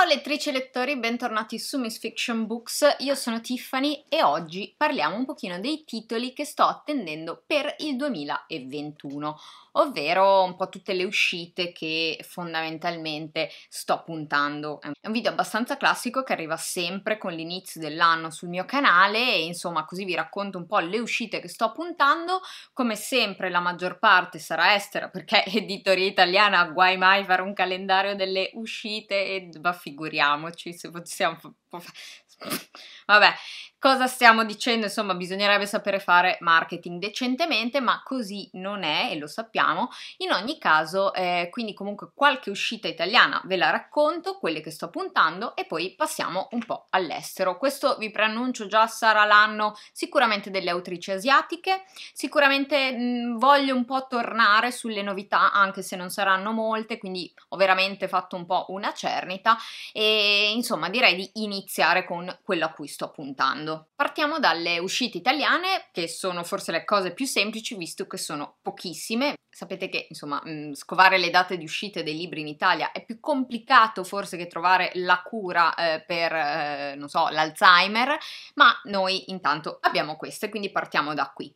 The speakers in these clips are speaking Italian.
Ciao lettrici e lettori, bentornati su Miss Fiction Books, io sono Tiffany e oggi parliamo un pochino dei titoli che sto attendendo per il 2021, ovvero un po' tutte le uscite che fondamentalmente sto puntando. È un video abbastanza classico che arriva sempre con l'inizio dell'anno sul mio canale e insomma così vi racconto un po' le uscite che sto puntando, come sempre la maggior parte sarà estera perché editoria italiana guai mai fare un calendario delle uscite e va baffare figuriamoci se possiamo Vabbè, cosa stiamo dicendo? Insomma, bisognerebbe sapere fare marketing decentemente, ma così non è e lo sappiamo. In ogni caso, eh, quindi comunque qualche uscita italiana ve la racconto, quelle che sto puntando e poi passiamo un po' all'estero. Questo vi preannuncio già sarà l'anno sicuramente delle autrici asiatiche, sicuramente mh, mm, voglio un po' tornare sulle novità, anche se non saranno molte, quindi ho veramente fatto un po' una cernita e insomma direi di iniziare con quello a cui sto sto puntando. Partiamo dalle uscite italiane, che sono forse le cose più semplici visto che sono pochissime. Sapete che, insomma, mm, scovare le date di uscita dei libri in Italia è più complicato forse che trovare la cura eh, per, eh, non so, l'Alzheimer, ma noi intanto abbiamo queste, quindi partiamo da qui.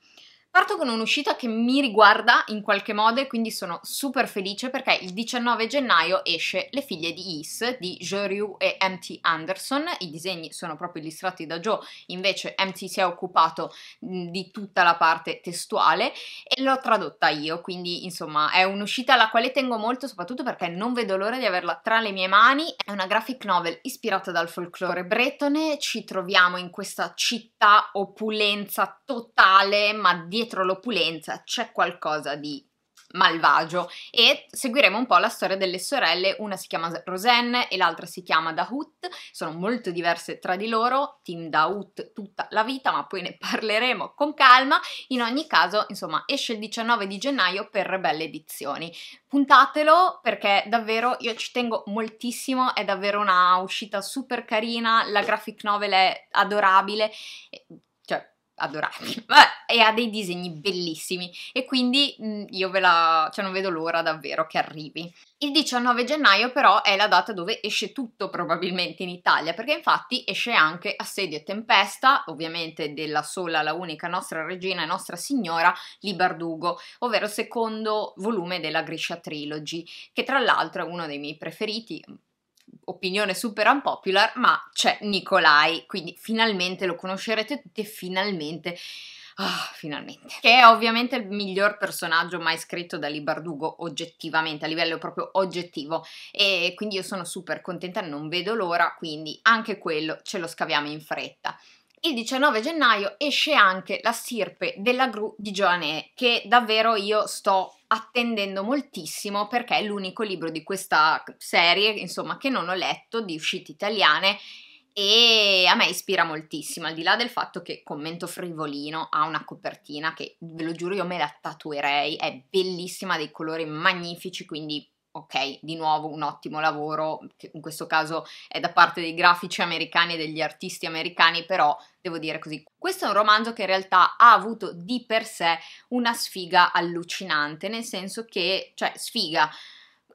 Parto con un'uscita che mi riguarda in qualche modo e quindi sono super felice perché il 19 gennaio esce Le figlie di Is di Jo Ryu e MT Anderson, i disegni sono proprio illustrati da Jo, invece MT si è occupato di tutta la parte testuale e l'ho tradotta io, quindi insomma è un'uscita alla quale tengo molto soprattutto perché non vedo l'ora di averla tra le mie mani, è una graphic novel ispirata dal folklore bretone, ci troviamo in questa città opulenza totale ma di dietro l'opulenza c'è qualcosa di malvagio e seguiremo un po' la storia delle sorelle, una si chiama Rosenne e l'altra si chiama Dahut, sono molto diverse tra di loro, Team Dahut tutta la vita, ma poi ne parleremo con calma. In ogni caso, insomma, esce il 19 di gennaio per Rebelle Edizioni. Puntatelo perché davvero io ci tengo moltissimo, è davvero una uscita super carina, la graphic novel è adorabile adorabili e ha dei disegni bellissimi e quindi mm, io ve la cioè non vedo l'ora davvero che arrivi. Il 19 gennaio però è la data dove esce tutto probabilmente in Italia perché infatti esce anche Assedio e Tempesta, ovviamente della sola la unica nostra regina e nostra signora Libardugo, ovvero secondo volume della Grisha Trilogy, che tra l'altro è uno dei miei preferiti opinione super unpopular, ma c'è Nicolai, quindi finalmente lo conoscerete tutti e finalmente oh, finalmente. Che è ovviamente il miglior personaggio mai scritto da Libardugo oggettivamente, a livello proprio oggettivo. E quindi io sono super contenta, non vedo l'ora, quindi anche quello ce lo scaviamo in fretta. Il 19 gennaio esce anche La stirpe della gru di Joanne, che davvero io sto attendendo moltissimo perché è l'unico libro di questa serie, insomma, che non ho letto di uscite italiane e a me ispira moltissimo, al di là del fatto che Commento Frivolino ha una copertina che ve lo giuro io me la tatuerei, è bellissima, dei colori magnifici, quindi ok, di nuovo un ottimo lavoro, che in questo caso è da parte dei grafici americani e degli artisti americani, però devo dire così. Questo è un romanzo che in realtà ha avuto di per sé una sfiga allucinante, nel senso che, cioè, sfiga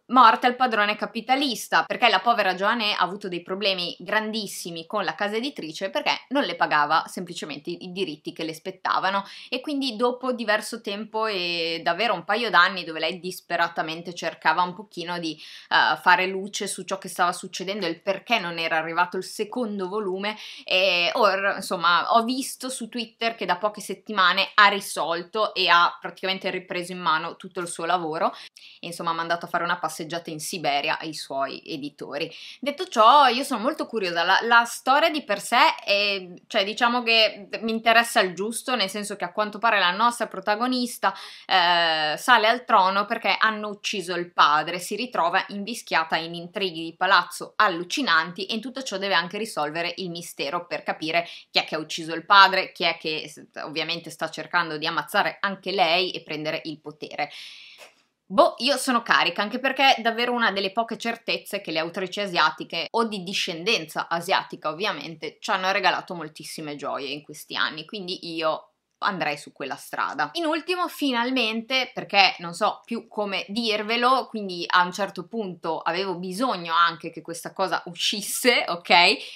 morte al padrone capitalista, perché la povera Joanne ha avuto dei problemi grandissimi con la casa editrice perché non le pagava semplicemente i diritti che le spettavano e quindi dopo diverso tempo e davvero un paio d'anni dove lei disperatamente cercava un pochino di uh, fare luce su ciò che stava succedendo e il perché non era arrivato il secondo volume e or, insomma ho visto su Twitter che da poche settimane ha risolto e ha praticamente ripreso in mano tutto il suo lavoro e insomma ha mandato a fare una passata passeggiata in Siberia ai suoi editori. Detto ciò, io sono molto curiosa, la, la storia di per sé è, cioè diciamo che mi interessa il giusto, nel senso che a quanto pare la nostra protagonista eh, sale al trono perché hanno ucciso il padre, si ritrova invischiata in intrighi di palazzo allucinanti e in tutto ciò deve anche risolvere il mistero per capire chi è che ha ucciso il padre, chi è che ovviamente sta cercando di ammazzare anche lei e prendere il potere. Boh, io sono carica, anche perché è davvero una delle poche certezze che le autrici asiatiche, o di discendenza asiatica ovviamente, ci hanno regalato moltissime gioie in questi anni, quindi io andrei su quella strada. In ultimo, finalmente, perché non so più come dirvelo, quindi a un certo punto avevo bisogno anche che questa cosa uscisse, ok?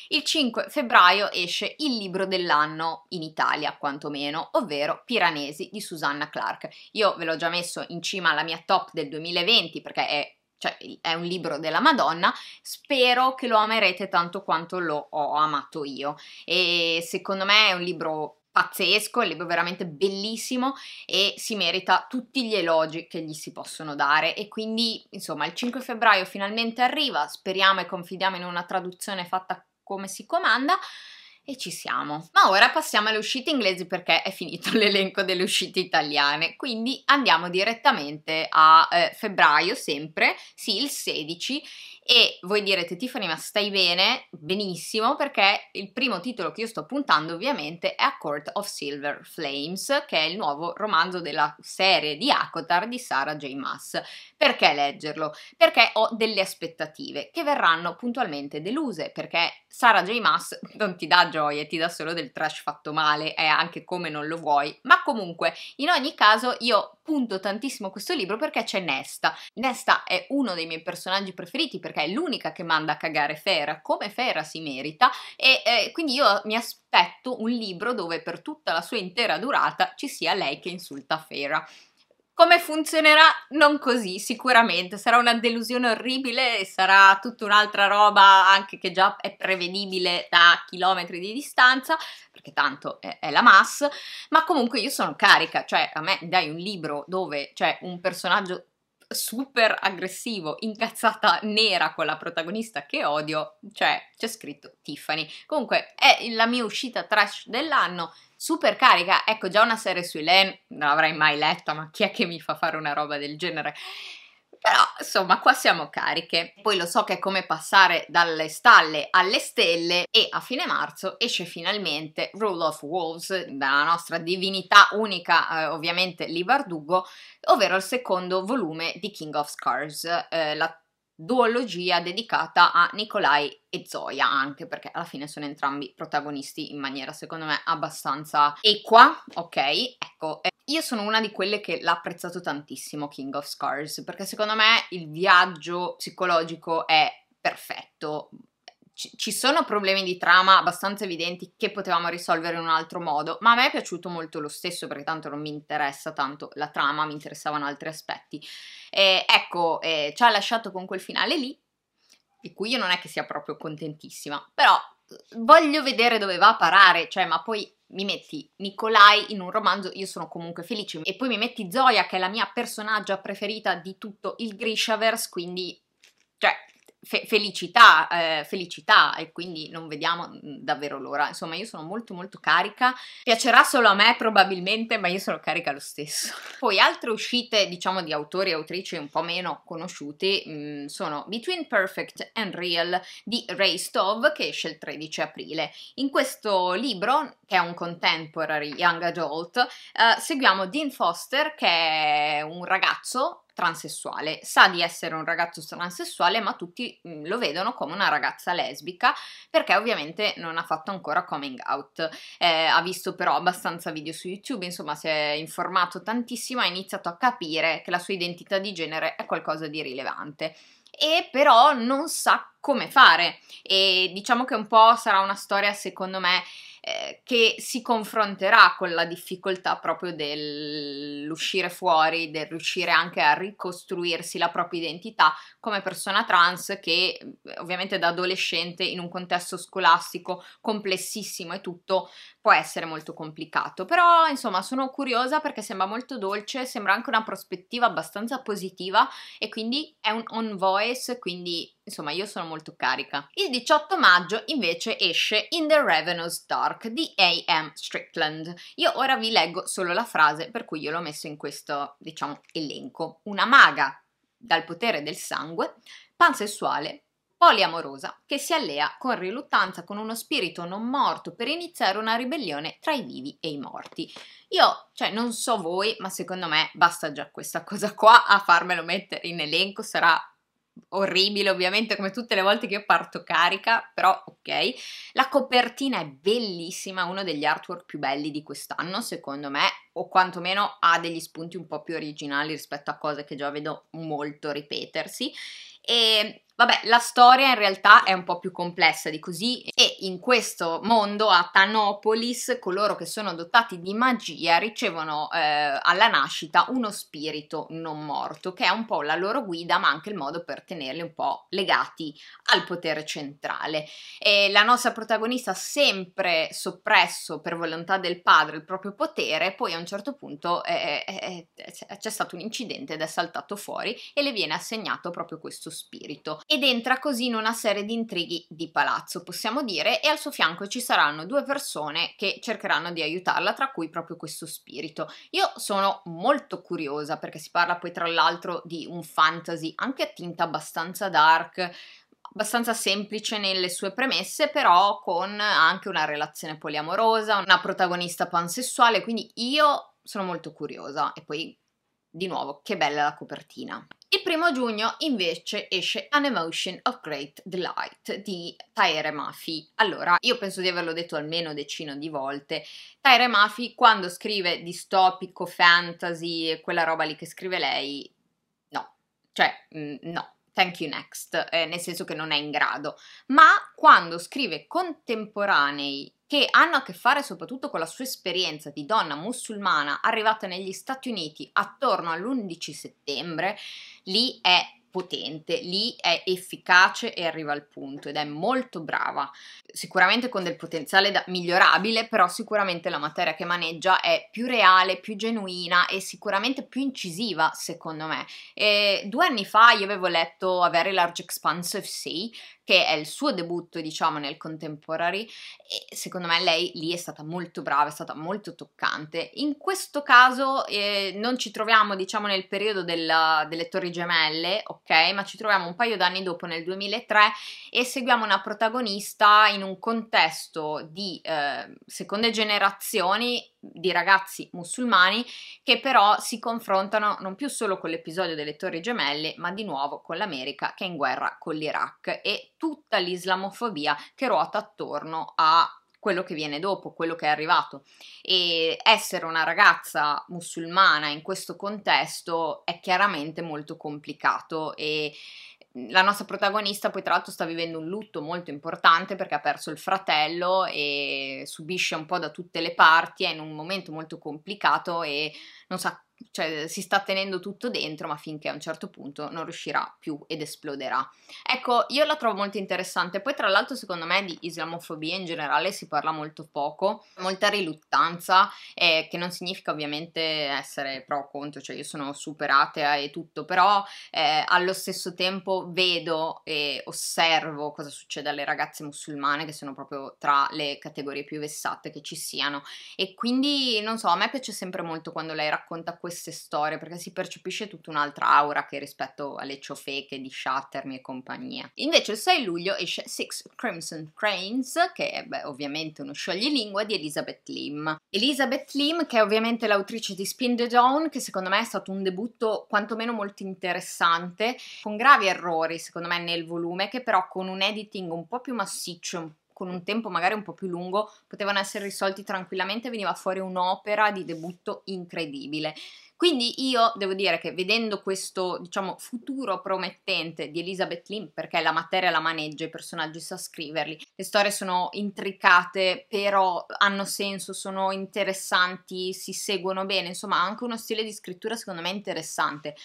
Il 5 febbraio esce il libro dell'anno in Italia, quantomeno, ovvero Piranesi di Susanna Clark. Io ve l'ho già messo in cima alla mia top del 2020 perché è cioè è un libro della Madonna, spero che lo amerete tanto quanto lo ho amato io. E secondo me è un libro pazzesco, il libro è veramente bellissimo e si merita tutti gli elogi che gli si possono dare e quindi insomma il 5 febbraio finalmente arriva, speriamo e confidiamo in una traduzione fatta come si comanda e ci siamo. Ma ora passiamo alle uscite inglesi perché è finito l'elenco delle uscite italiane, quindi andiamo direttamente a eh, febbraio sempre, sì il 16 e voi direte, Tiffany, ma stai bene? Benissimo, perché il primo titolo che io sto puntando ovviamente è A Court of Silver Flames, che è il nuovo romanzo della serie di Akotar di Sarah J. Maas. Perché leggerlo? Perché ho delle aspettative che verranno puntualmente deluse, perché Sarah J. Maas non ti dà gioia, ti dà solo del trash fatto male, è anche come non lo vuoi, ma comunque, in ogni caso, io appunto tantissimo questo libro perché c'è Nesta. Nesta è uno dei miei personaggi preferiti perché è l'unica che manda a cagare Fera, come Fera si merita, e eh, quindi io mi aspetto un libro dove per tutta la sua intera durata ci sia lei che insulta Fera. Come funzionerà? Non così, sicuramente. Sarà una delusione orribile e sarà tutta un'altra roba anche che già è prevedibile da chilometri di distanza, perché tanto è, è la mass ma comunque io sono carica, cioè a me dai un libro dove c'è un personaggio super aggressivo, incazzata nera con la protagonista che odio, cioè c'è scritto Tiffany. Comunque è la mia uscita trash dell'anno, super carica. ecco già una serie sui Len, non l'avrei mai letta, ma chi è che mi fa fare una roba del genere? Però insomma qua siamo cariche. Poi lo so che è come passare dalle stalle alle stelle e a fine marzo esce finalmente Rule of Wolves la nostra divinità unica eh, ovviamente Libardugo, ovvero il secondo volume di King of Scars, eh, la duologia dedicata a Nikolai e Zoya anche perché alla fine sono entrambi protagonisti in maniera secondo me abbastanza equa, ok? Ecco, io sono una di quelle che l'ha apprezzato tantissimo King of Scars perché secondo me il viaggio psicologico è perfetto, ci sono problemi di trama abbastanza evidenti che potevamo risolvere in un altro modo, ma a me è piaciuto molto lo stesso perché tanto non mi interessa tanto la trama, mi interessavano altri aspetti. Eh, ecco, eh, ci ha lasciato con quel finale lì, di cui io non è che sia proprio contentissima, però eh, voglio vedere dove va a parare, cioè ma poi mi metti Nicolai in un romanzo, io sono comunque felice, e poi mi metti Zoya che è la mia personaggia preferita di tutto il Grishaverse, quindi cioè fe- felicità, eh, felicità e quindi non vediamo mm, davvero l'ora. Insomma, io sono molto molto carica. Piacerà solo a me probabilmente, ma io sono carica lo stesso. Poi altre uscite, diciamo, di autori e autrici un po' meno conosciuti mh, mm, sono Between Perfect and Real di Ray Stove che esce il 13 aprile. In questo libro, che è un contemporary young adult, eh, seguiamo Dean Foster che è un ragazzo transessuale, sa di essere un ragazzo transessuale ma tutti mm, lo vedono come una ragazza lesbica perché ovviamente non ha fatto ancora coming out, eh, ha visto però abbastanza video su YouTube, insomma si è informato tantissimo, ha iniziato a capire che la sua identità di genere è qualcosa di rilevante e però non sa come fare e diciamo che un po' sarà una storia secondo me eh, che si confronterà con la difficoltà proprio dell'uscire fuori, del riuscire anche a ricostruirsi la propria identità come persona trans che eh, ovviamente da adolescente in un contesto scolastico complessissimo e tutto può essere molto complicato. Però insomma sono curiosa perché sembra molto dolce, sembra anche una prospettiva abbastanza positiva e quindi è un on voice, quindi Insomma, io sono molto carica. Il 18 maggio invece esce In the Ravenous Dark di A.M. Strickland. Io ora vi leggo solo la frase per cui io l'ho messo in questo, diciamo, elenco. Una maga dal potere del sangue, pansessuale, poliamorosa, che si allea con riluttanza con uno spirito non morto per iniziare una ribellione tra i vivi e i morti. Io, cioè, non so voi, ma secondo me basta già questa cosa qua a farmelo mettere in elenco, sarà orribile ovviamente come tutte le volte che io parto carica, però ok. La copertina è bellissima, uno degli artwork più belli di quest'anno secondo me, o quantomeno ha degli spunti un po' più originali rispetto a cose che già vedo molto ripetersi. E Vabbè, la storia in realtà è un po' più complessa di così e in questo mondo a Tanopolis coloro che sono dotati di magia ricevono eh, alla nascita uno spirito non morto che è un po' la loro guida ma anche il modo per tenerli un po' legati al potere centrale. E la nostra protagonista ha sempre soppresso per volontà del padre il proprio potere, poi a un certo punto eh, eh, eh, eh c'è stato un incidente ed è saltato fuori e le viene assegnato proprio questo spirito ed entra così in una serie di intrighi di palazzo, possiamo dire, e al suo fianco ci saranno due persone che cercheranno di aiutarla, tra cui proprio questo spirito. Io sono molto curiosa perché si parla poi tra l'altro di un fantasy anche a tinta abbastanza dark, abbastanza semplice nelle sue premesse, però con anche una relazione poliamorosa, una protagonista pansessuale, quindi io sono molto curiosa e poi di nuovo, che bella la copertina. Il primo giugno invece esce An Emotion of Great Delight di Tyre Mafi. Allora, io penso di averlo detto almeno decino di volte. Tyre Mafi quando scrive distopico, fantasy, quella roba lì che scrive lei, no. Cioè, mm, no, thank you next, eh, nel senso che non è in grado, ma quando scrive contemporanei che hanno a che fare soprattutto con la sua esperienza di donna musulmana arrivata negli Stati Uniti attorno all'11 settembre, lì è potente, lì è efficace e arriva al punto ed è molto brava, sicuramente con del potenziale da- migliorabile, però sicuramente la materia che maneggia è più reale, più genuina e sicuramente più incisiva secondo me. E due anni fa io avevo letto A Very Large Expansive Sea, che è il suo debutto diciamo nel contemporary e secondo me lei lì è stata molto brava, è stata molto toccante. In questo caso eh, non ci troviamo diciamo nel periodo della, delle torri gemelle, ok? Ma ci troviamo un paio d'anni dopo, nel 2003, e seguiamo una protagonista in un contesto di eh, seconde generazioni di ragazzi musulmani che però si confrontano non più solo con l'episodio delle Torri Gemelle, ma di nuovo con l'America che è in guerra con l'Iraq e tutta l'islamofobia che ruota attorno a quello che viene dopo, quello che è arrivato. E essere una ragazza musulmana in questo contesto è chiaramente molto complicato e mm, la nostra protagonista poi tra l'altro sta vivendo un lutto molto importante perché ha perso il fratello e subisce un po' da tutte le parti, è in un momento molto complicato e non sa cioè, si sta tenendo tutto dentro, ma finché a un certo punto non riuscirà più ed esploderà. Ecco, io la trovo molto interessante. Poi, tra l'altro, secondo me di islamofobia in generale si parla molto poco, molta riluttanza, eh, che non significa ovviamente essere pro o contro, cioè io sono super atea e tutto, però eh, allo stesso tempo vedo e osservo cosa succede alle ragazze musulmane, che sono proprio tra le categorie più vessate che ci siano. E quindi, non so, a me piace sempre molto quando lei racconta questo queste storie perché si percepisce tutta un'altra aura che rispetto alle ciofeche di Shatterme e compagnia. Invece il 6 luglio esce Six Crimson Cranes, che è beh, ovviamente uno scioglilingua di Elizabeth Lim. Elizabeth Lim, che è ovviamente l'autrice di Spin the Dawn, che secondo me è stato un debutto quantomeno molto interessante, con gravi errori secondo me nel volume, che però con un editing un po' più massiccio, con un tempo magari un po' più lungo potevano essere risolti tranquillamente, veniva fuori un'opera di debutto incredibile. Quindi io devo dire che vedendo questo, diciamo, futuro promettente di Elizabeth Lim, perché la materia la maneggia, i personaggi sa scriverli, le storie sono intricate, però hanno senso, sono interessanti, si seguono bene, insomma, ha anche uno stile di scrittura secondo me interessante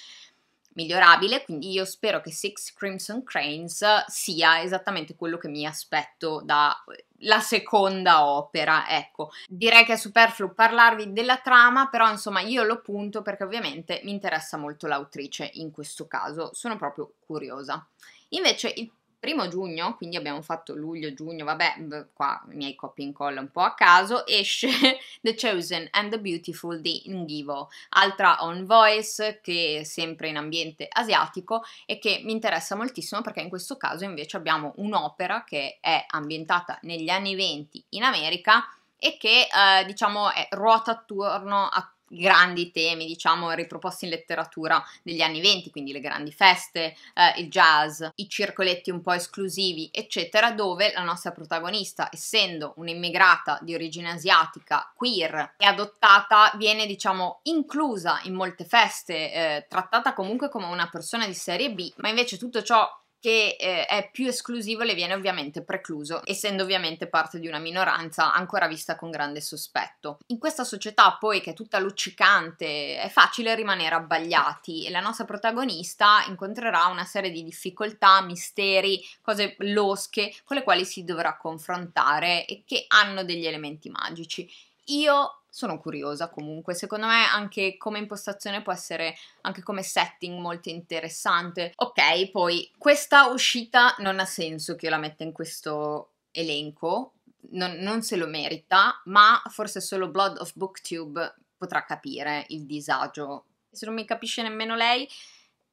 migliorabile, quindi io spero che Six Crimson Cranes sia esattamente quello che mi aspetto dalla eh, seconda opera, ecco. Direi che è superfluo parlarvi della trama, però insomma io lo punto perché ovviamente mi interessa molto l'autrice in questo caso, sono proprio curiosa. Invece il primo giugno, quindi abbiamo fatto luglio, giugno, vabbè, qua i miei copy and call un po' a caso, esce The Chosen and the Beautiful di Ngivo, altra on voice che è sempre in ambiente asiatico e che mi interessa moltissimo perché in questo caso invece abbiamo un'opera che è ambientata negli anni 20 in America e che eh, diciamo è, ruota attorno a grandi temi, diciamo, riproposti in letteratura degli anni venti, quindi le grandi feste, eh, il jazz, i circoletti un po' esclusivi, eccetera, dove la nostra protagonista, essendo un'immigrata di origine asiatica, queer e adottata, viene, diciamo, inclusa in molte feste, eh, trattata comunque come una persona di serie B, ma invece tutto ciò che eh, è più esclusivo le viene ovviamente precluso, essendo ovviamente parte di una minoranza ancora vista con grande sospetto. In questa società poi che è tutta luccicante è facile rimanere abbagliati e la nostra protagonista incontrerà una serie di difficoltà, misteri, cose losche con le quali si dovrà confrontare e che hanno degli elementi magici. Io sono curiosa comunque. Secondo me anche come impostazione può essere anche come setting molto interessante. Ok, poi questa uscita non ha senso che io la metta in questo elenco, non, non se lo merita, ma forse solo Blood of Booktube potrà capire il disagio. Se non mi capisce nemmeno lei,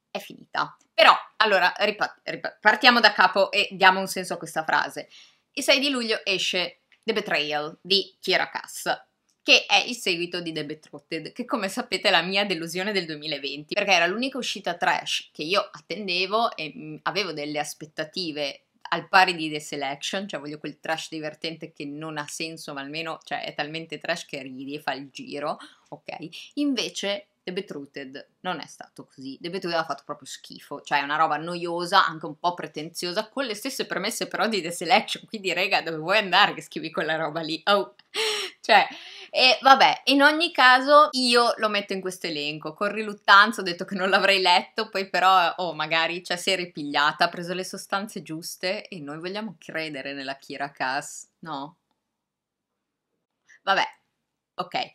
è finita. Però, allora, partiamo da capo e diamo un senso a questa frase. Il 6 di luglio esce The Betrayal di Kira Cass che è il seguito di The Betrothed, che come sapete è la mia delusione del 2020, perché era l'unica uscita trash che io attendevo e mm, avevo delle aspettative al pari di The Selection, cioè voglio quel trash divertente che non ha senso, ma almeno cioè, è talmente trash che ridi e fa il giro, ok? Invece The Betrooted non è stato così. The Betrooted ha fatto proprio schifo, cioè è una roba noiosa, anche un po' pretenziosa, con le stesse premesse però di The Selection, quindi rega, dove vuoi andare che scrivi quella roba lì? Oh, cioè e vabbè, in ogni caso io lo metto in questo elenco, con riluttanza ho detto che non l'avrei letto, poi però, oh, magari cioè, si è ripigliata, ha preso le sostanze giuste e noi vogliamo credere nella Kira Cass, no? Vabbè, ok.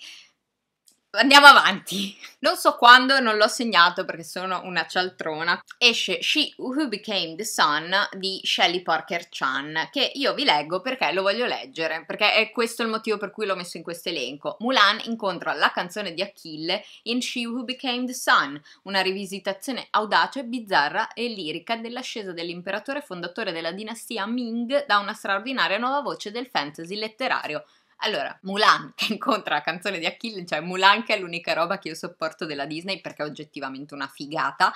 Andiamo avanti. Non so quando, non l'ho segnato perché sono una cialtrona. Esce She Who Became the Sun di Shelley Parker Chan, che io vi leggo perché lo voglio leggere, perché è questo il motivo per cui l'ho messo in questo elenco. Mulan incontra la canzone di Achille in She Who Became the Sun, una rivisitazione audace, bizzarra e lirica dell'ascesa dell'imperatore fondatore della dinastia Ming da una straordinaria nuova voce del fantasy letterario allora, Mulan che incontra la canzone di Achille, cioè Mulan che è l'unica roba che io sopporto della Disney perché è oggettivamente una figata.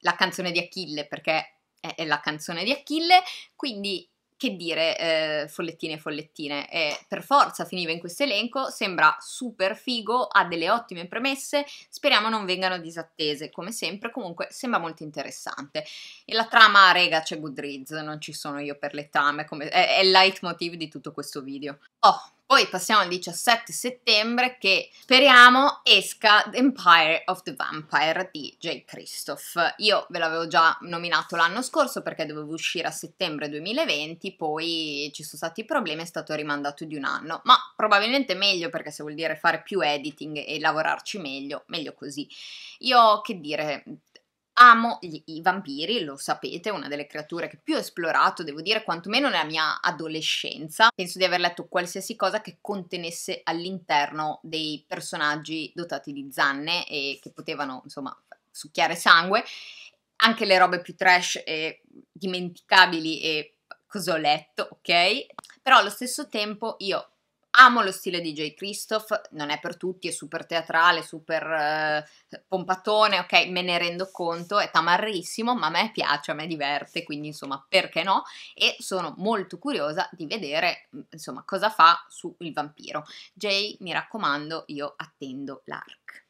La canzone di Achille perché è, è la canzone di Achille, quindi che dire, eh, follettine e follettine, eh, per forza finiva in questo elenco, sembra super figo, ha delle ottime premesse, speriamo non vengano disattese, come sempre comunque sembra molto interessante. E la trama, rega, c'è Goodreads, non ci sono io per le trame, come, è, è il leitmotiv di tutto questo video. Oh, poi passiamo al 17 settembre che speriamo esca The Empire of the Vampire di J. Christoph. Io ve l'avevo già nominato l'anno scorso perché dovevo uscire a settembre 2020, poi ci sono stati problemi, è stato rimandato di un anno, ma probabilmente meglio perché se vuol dire fare più editing e lavorarci meglio, meglio così. Io che dire, Amo gli, i vampiri, lo sapete, è una delle creature che più ho esplorato, devo dire, quantomeno nella mia adolescenza. Penso di aver letto qualsiasi cosa che contenesse all'interno dei personaggi dotati di zanne e che potevano, insomma, succhiare sangue. Anche le robe più trash e dimenticabili e cosa ho letto, ok? Però allo stesso tempo io Amo lo stile di J. Christoph, non è per tutti, è super teatrale, super eh, pompatone, ok, me ne rendo conto, è tamarrissimo, ma a me piace, a me diverte, quindi insomma perché no? E sono molto curiosa di vedere mm, insomma cosa fa sul vampiro. J, mi raccomando, io attendo l'arc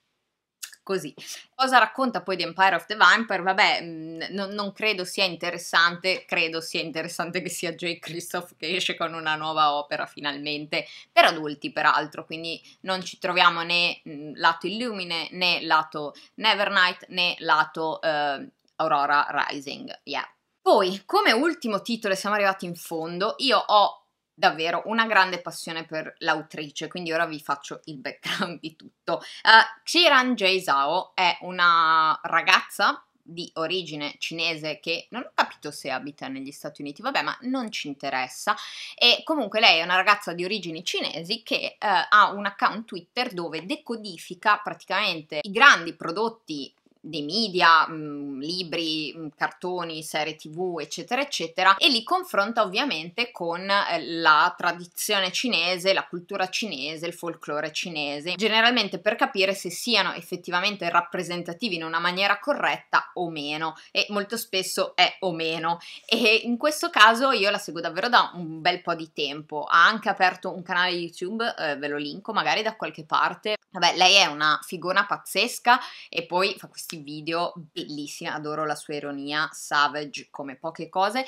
così. Cosa racconta poi The Empire of the Vampire? Vabbè, mh, mm, non credo sia interessante, credo sia interessante che sia J. Christoph che esce con una nuova opera finalmente, per adulti peraltro, quindi non ci troviamo né mm, lato Illumine né lato Nevernight né lato uh, Aurora Rising, yeah. Poi, come ultimo titolo, siamo arrivati in fondo, io ho davvero una grande passione per l'autrice, quindi ora vi faccio il background di tutto. Uh, eh, Xiran Jay Zhao è una ragazza di origine cinese che non ho capito se abita negli Stati Uniti, vabbè, ma non ci interessa. E comunque lei è una ragazza di origini cinesi che eh, ha un account Twitter dove decodifica praticamente i grandi prodotti dei media, mh, mm, libri, mh, mm, cartoni, serie tv, eccetera, eccetera, e li confronta ovviamente con eh, la tradizione cinese, la cultura cinese, il folklore cinese, generalmente per capire se siano effettivamente rappresentativi in una maniera corretta o meno, e molto spesso è o meno. E in questo caso io la seguo davvero da un bel po' di tempo, ha anche aperto un canale YouTube, eh, ve lo linko magari da qualche parte. Vabbè, lei è una figona pazzesca e poi fa questi video bellissima, adoro la sua ironia, savage come poche cose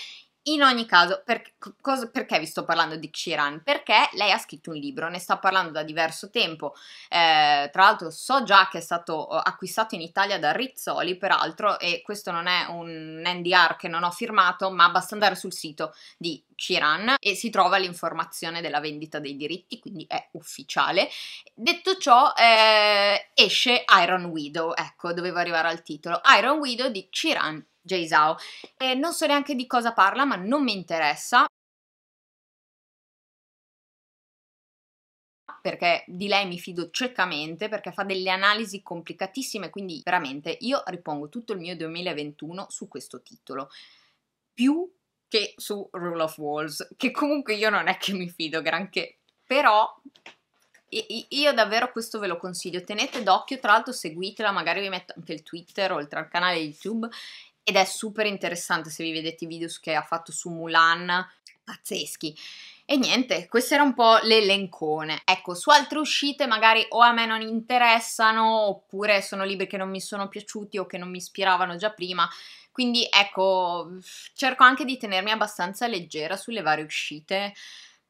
in ogni caso, per, cosa, perché vi sto parlando di Ciran? Perché lei ha scritto un libro, ne sta parlando da diverso tempo. Eh, tra l'altro, so già che è stato eh, acquistato in Italia da Rizzoli, peraltro, e questo non è un NDR che non ho firmato, ma basta andare sul sito di Ciran e si trova l'informazione della vendita dei diritti, quindi è ufficiale. Detto ciò, eh, esce Iron Widow, ecco, dovevo arrivare al titolo, Iron Widow di Ciran Jay Zhao. E non so neanche di cosa parla, ma non mi interessa. perché di lei mi fido ciecamente perché fa delle analisi complicatissime, quindi veramente io ripongo tutto il mio 2021 su questo titolo. Più che su Rule of Walls, che comunque io non è che mi fido granché, però io davvero questo ve lo consiglio, tenete d'occhio, tra l'altro seguitela, magari vi metto anche il Twitter oltre al canale YouTube ed è super interessante se vi vedete i video che ha fatto su Mulan, pazzeschi. E niente, questo era un po' l'elencone. Ecco, su altre uscite magari o a me non interessano, oppure sono libri che non mi sono piaciuti o che non mi ispiravano già prima. Quindi ecco, cerco anche di tenermi abbastanza leggera sulle varie uscite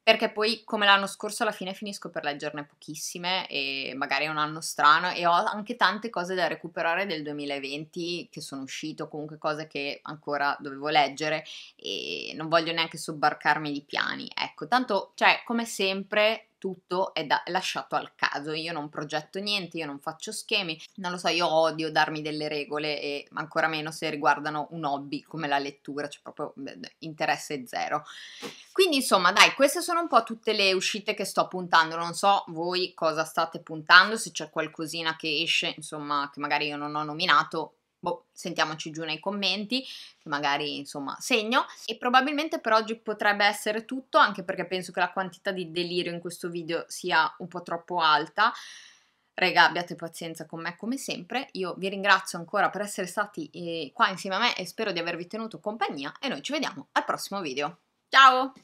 perché poi come l'anno scorso alla fine finisco per leggerne pochissime e magari è un anno strano e ho anche tante cose da recuperare del 2020 che sono uscite o comunque cose che ancora dovevo leggere e non voglio neanche sobbarcarmi di piani. Ecco, tanto, cioè, come sempre tutto è da- lasciato al caso, io non progetto niente, io non faccio schemi, non lo so, io odio darmi delle regole e ancora meno se riguardano un hobby come la lettura, cioè proprio beh, interesse zero. Quindi insomma dai, queste sono un po' tutte le uscite che sto puntando, non so voi cosa state puntando, se c'è qualcosina che esce, insomma, che magari io non ho nominato, Boh, sentiamoci giù nei commenti, che magari insomma segno. E probabilmente per oggi potrebbe essere tutto, anche perché penso che la quantità di delirio in questo video sia un po' troppo alta. Rega, abbiate pazienza con me come sempre. Io vi ringrazio ancora per essere stati eh, qua insieme a me e spero di avervi tenuto compagnia e noi ci vediamo al prossimo video. Ciao!